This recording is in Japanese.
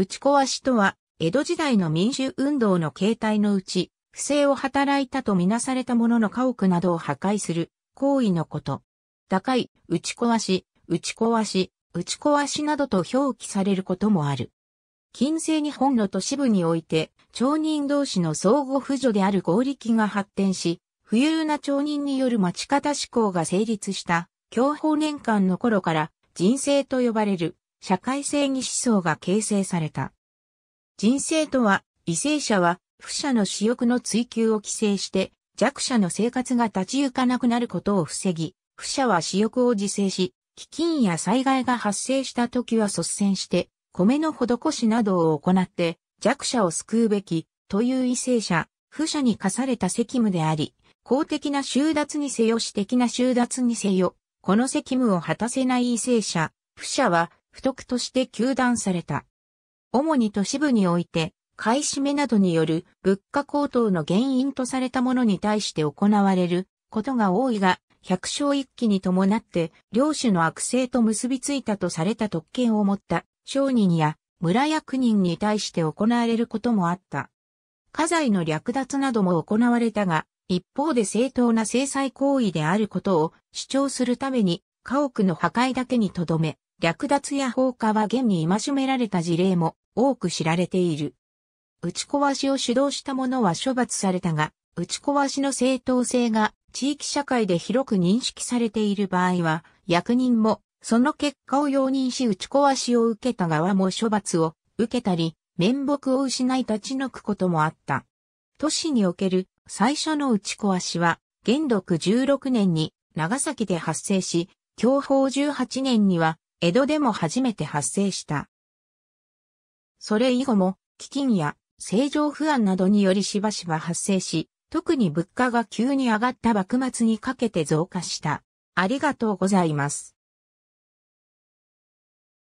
打ち壊しとは、江戸時代の民主運動の形態のうち、不正を働いたとみなされた者の家屋などを破壊する行為のこと。打開、打ち壊し、打ち壊し、打ち壊しなどと表記されることもある。近世日本の都市部において、町人同士の相互扶助である合力が発展し、富裕な町人による町方志向が成立した、享保年間の頃から、人生と呼ばれる社会正義思想が形成された。人生とは、為政者は、不者の私欲の追求を規制して、弱者の生活が立ち行かなくなることを防ぎ、不者は私欲を自制し、飢饉や災害が発生した時は率先して、米の施しなどを行って、弱者を救うべき、という為政者、不者に課された責務であり、公的な収奪にせよ私的な収奪にせよ、この責務を果たせない為政者、不者は不徳として求断された。主に都市部において、買い占めなどによる物価高騰の原因とされたものに対して行われることが多いが、百姓一揆に伴って領主の悪性と結びついたとされた特権を持った商人や村役人に対して行われることもあった。家財の略奪なども行われたが、一方で正当な制裁行為であることを主張するために家屋の破壊だけにとどめ、略奪や放火は現に戒められた事例も多く知られている。打ち壊しを主導した者は処罰されたが、打ち壊しの正当性が地域社会で広く認識されている場合は、役人もその結果を容認し打ち壊しを受けた側も処罰を受けたり、面目を失い立ち退くこともあった。都市における最初の打ち壊しは、元禄16年に長崎で発生し、享保18年には江戸でも初めて発生した。それ以後も、飢饉や政情不安などによりしばしば発生し、特に物価が急に上がった幕末にかけて増加した。ありがとうございます。